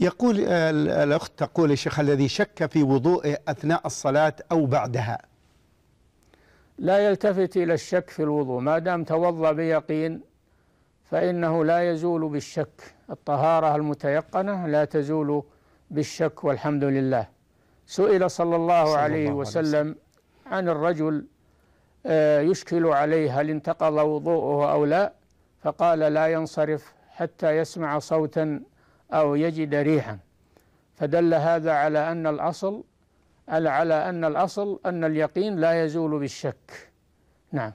يقول آه، الأخت تقول الشيخ الذي شك في وضوءه أثناء الصلاة أو بعدها لا يلتفت إلى الشك في الوضوء ما دام توضأ بيقين فإنه لا يزول بالشك الطهارة المتيقنة لا تزول بالشك والحمد لله سئل صلى الله, صلى عليه, الله وسلم عليه وسلم عن الرجل آه، يشكل عليه هل انتقض وضوءه أو لا فقال لا ينصرف حتى يسمع صوتا أو يجد ريحا فدل هذا على أن الأصل على أن الأصل أن اليقين لا يزول بالشك نعم